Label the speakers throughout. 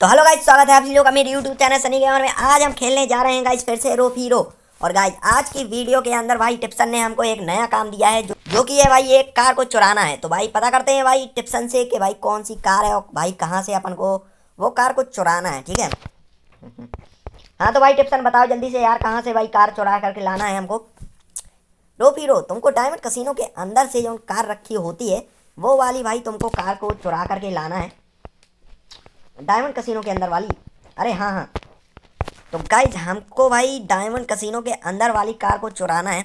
Speaker 1: तो hello guys स्वागत है आप लोग का मेरे यूट्यूब चैनल सनी गेमर में आज हम खेलने जा रहे हैं गाइज फिर से रो हीरो और गाइज आज की वीडियो के अंदर भाई टिप्सन ने हमको एक नया काम दिया है जो, जो कि है भाई एक कार को चुराना है तो भाई पता करते हैं भाई टिप्सन से कि भाई कौन सी कार है और भाई कहाँ से अपन को वो कार को चुराना है ठीक है हाँ तो भाई टिप्सन बताओ जल्दी से यार कहाँ से भाई कार चुरा करके लाना है हमको रो हीरो तुमको डायमंड कसिनो के अंदर से जो कार रखी होती है वो वाली भाई तुमको कार को चुरा करके लाना है डायमंड कसिनो के अंदर वाली अरे हाँ हाँ तो गाइज हमको भाई डायमंड कसिनो के अंदर वाली कार को चुराना है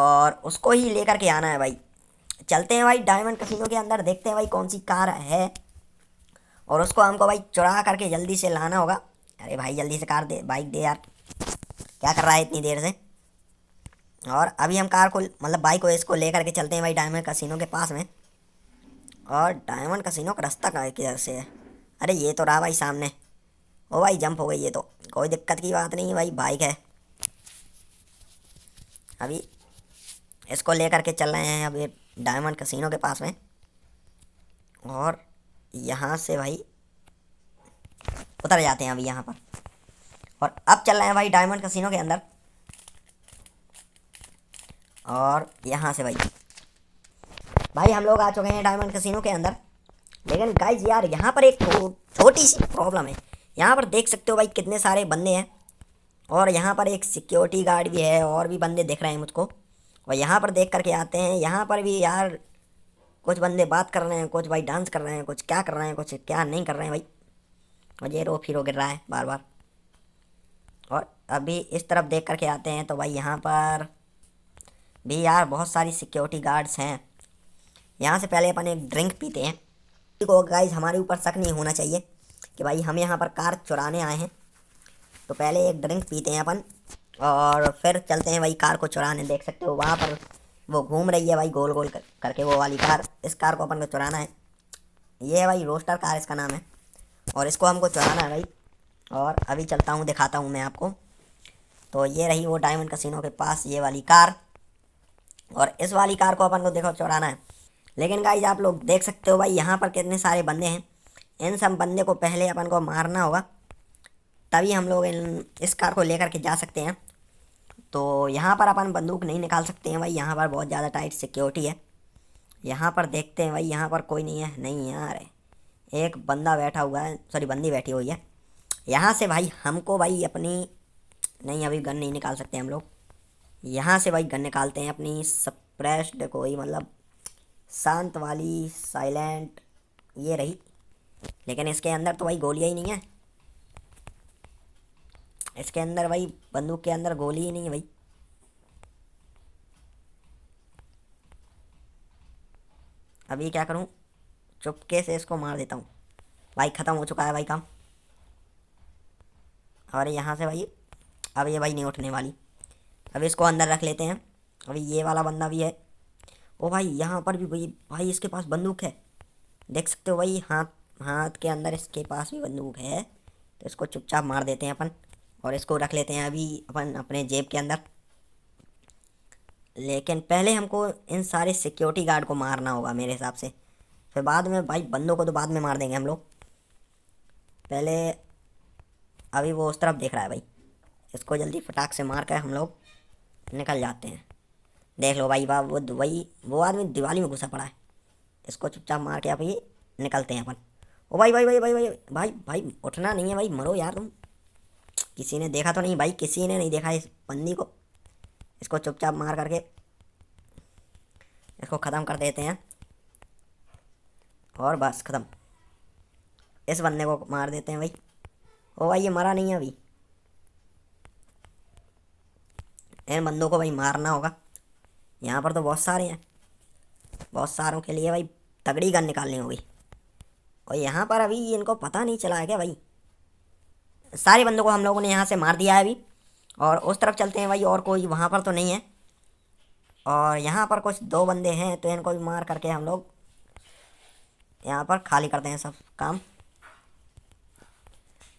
Speaker 1: और उसको ही लेकर के आना है भाई चलते हैं भाई डायमंड कसिनो के अंदर देखते हैं भाई कौन सी कार है और उसको हमको भाई चुरा करके जल्दी से लाना होगा अरे भाई जल्दी से कार दे बाइक दे यार क्या कर रहा है इतनी देर से और अभी हम कार को मतलब बाइक को इसको ले करके चलते हैं भाई डायमंड कसिनो के पास में और डायमंड कसिनो का रास्ता किधर से है अरे ये तो रहा भाई सामने ओ भाई जंप हो गई ये तो कोई दिक्कत की बात नहीं भाई बाइक है अभी इसको लेकर के चल रहे हैं अभी डायमंड कसिनो के पास में और यहाँ से भाई उतर जाते हैं अभी यहाँ पर और अब चल रहे हैं भाई डायमंड कसिनो के अंदर और यहाँ से भाई भाई हम लोग आ चुके हैं डायमंड कसिनो के अंदर लेकिन गाइज यार यहाँ पर एक छोटी सी प्रॉब्लम है यहाँ पर देख सकते हो भाई कितने सारे बंदे हैं और यहाँ पर एक सिक्योरिटी गार्ड भी है और भी बंदे देख रहे हैं मुझको और यहाँ पर देख करके आते हैं यहाँ पर भी यार कुछ बंदे बात कर रहे हैं कुछ भाई डांस कर रहे हैं कुछ क्या कर रहे हैं कुछ क्या नहीं कर रहे हैं भाई और ये रो फिर गिर रहा है बार बार और अभी इस तरफ देख करके आते हैं तो भाई यहाँ पर भी यार बहुत सारी सिक्योरिटी गार्ड्स हैं यहाँ से पहले अपन एक ड्रिंक पीते हैं को गाइज हमारे ऊपर शक नहीं होना चाहिए कि भाई हम यहाँ पर कार चुराने आए हैं तो पहले एक ड्रिंक पीते हैं अपन और फिर चलते हैं भाई कार को चुराने देख सकते हो वहाँ पर वो घूम रही है भाई गोल गोल कर, करके वो वाली कार इस कार को अपन को चुराना है ये है भाई रोस्टर कार इसका नाम है और इसको हमको चुराना है भाई और अभी चलता हूँ दिखाता हूँ मैं आपको तो ये रही वो डायमंड कसिनो के पास ये वाली कार और इस वाली कार को अपन को देखो चुराना है लेकिन गाइज आप लोग देख सकते हो भाई यहाँ पर कितने सारे बंदे हैं इन सब बंदे को पहले अपन को मारना होगा तभी हम लोग इन इस कार को लेकर के जा सकते हैं तो यहाँ पर अपन बंदूक नहीं निकाल सकते हैं भाई यहाँ पर बहुत ज़्यादा टाइट सिक्योरिटी है यहाँ पर देखते हैं भाई यहाँ पर कोई नहीं है नहीं यार एक बंदा बैठा हुआ है सॉरी बंदी बैठी हुई है यहाँ से भाई हमको भाई अपनी नहीं अभी गन नहीं निकाल सकते हम लोग यहाँ से भाई गन निकालते हैं अपनी सप्रेस्ड कोई मतलब शांत वाली साइलेंट ये रही लेकिन इसके अंदर तो भाई गोलियाँ ही नहीं है इसके अंदर भाई बंदूक के अंदर गोली ही नहीं है भाई अभी क्या करूँ चुपके से इसको मार देता हूँ भाई ख़त्म हो चुका है भाई काम और यहाँ से भाई अब ये भाई नहीं उठने वाली अब इसको अंदर रख लेते हैं अभी ये वाला बंदा भी है ओ भाई यहाँ पर भी भाई भाई इसके पास बंदूक है देख सकते हो भाई हाथ हाथ के अंदर इसके पास भी बंदूक है तो इसको चुपचाप मार देते हैं अपन और इसको रख लेते हैं अभी अपन अपने जेब के अंदर लेकिन पहले हमको इन सारे सिक्योरिटी गार्ड को मारना होगा मेरे हिसाब से फिर बाद में भाई बंदों को तो बाद में मार देंगे हम लोग पहले अभी वो उस तरफ देख रहा है भाई इसको जल्दी फटाक से मार कर हम लोग निकल जाते हैं देख लो भाई बाप वो दुबई वो आदमी दिवाली में घुसा पड़ा है इसको चुपचाप मार के आप ये निकलते हैं अपन ओ भाई भाई भाई भाई भाई भाई भाई उठना नहीं है भाई मरो यार तुम किसी ने देखा तो नहीं भाई किसी ने नहीं देखा इस बंदी को इसको चुपचाप मार करके इसको ख़त्म कर देते हैं और बस ख़त्म इस बंदे को मार देते हैं भाई ओ भाई ये मरा नहीं है अभी इन बंदों को भाई मारना होगा यहाँ पर तो बहुत सारे हैं बहुत सारों के लिए भाई तगड़ी गन निकालनी होगी और यहाँ पर अभी इनको पता नहीं चला है क्या भाई सारे बंदों को हम लोगों ने यहाँ से मार दिया है अभी और उस तरफ चलते हैं भाई और कोई वहाँ पर तो नहीं है और यहाँ पर कुछ दो बंदे हैं तो इनको भी मार करके हम लोग यहाँ पर खाली करते हैं सब काम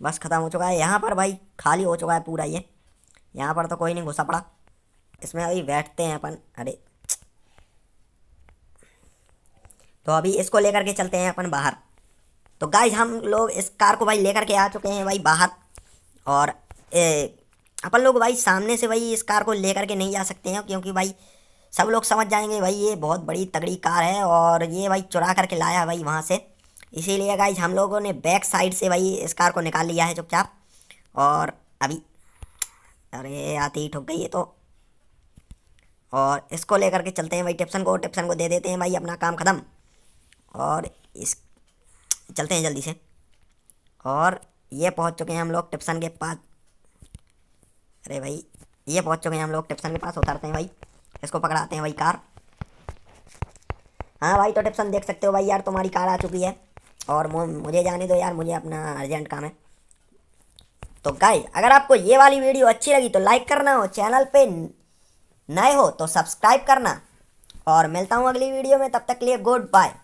Speaker 1: बस ख़त्म हो चुका है यहाँ पर भाई खाली हो चुका है पूरा ये यहाँ पर तो कोई नहीं घुसा पड़ा इसमें अभी बैठते हैं अपन अरे तो अभी इसको लेकर के चलते हैं अपन बाहर तो गाइज हम लोग इस कार को भाई लेकर के आ चुके हैं भाई बाहर और ए, अपन लोग भाई सामने से भाई इस कार को लेकर के नहीं जा सकते हैं क्योंकि भाई सब लोग समझ जाएंगे भाई ये बहुत बड़ी तगड़ी कार है और ये भाई चुरा करके लाया भाई वहाँ से इसीलिए गाइज हम लोगों ने बैक साइड से भाई इस कार को निकाल लिया है चुपचाप और अभी अरे आती ही ठुक गई है तो और इसको लेकर के चलते हैं भाई टिप्सन को टिप्सन को दे देते हैं भाई अपना काम ख़त्म और इस चलते हैं जल्दी से और ये पहुंच चुके हैं हम लोग टिप्सन के पास अरे भाई ये पहुंच चुके हैं हम लोग टिप्सन के पास उतारते हैं भाई इसको पकड़ाते हैं भाई कार हाँ भाई तो टिप्सन देख सकते हो भाई यार तुम्हारी कार आ चुकी है और मुझे जाने दो यार मुझे अपना अर्जेंट काम है तो गाइज अगर आपको ये वाली वीडियो अच्छी लगी तो लाइक करना और चैनल पे नए हो तो सब्सक्राइब करना और मिलता हूँ अगली वीडियो में तब तक के लिए गुड बाय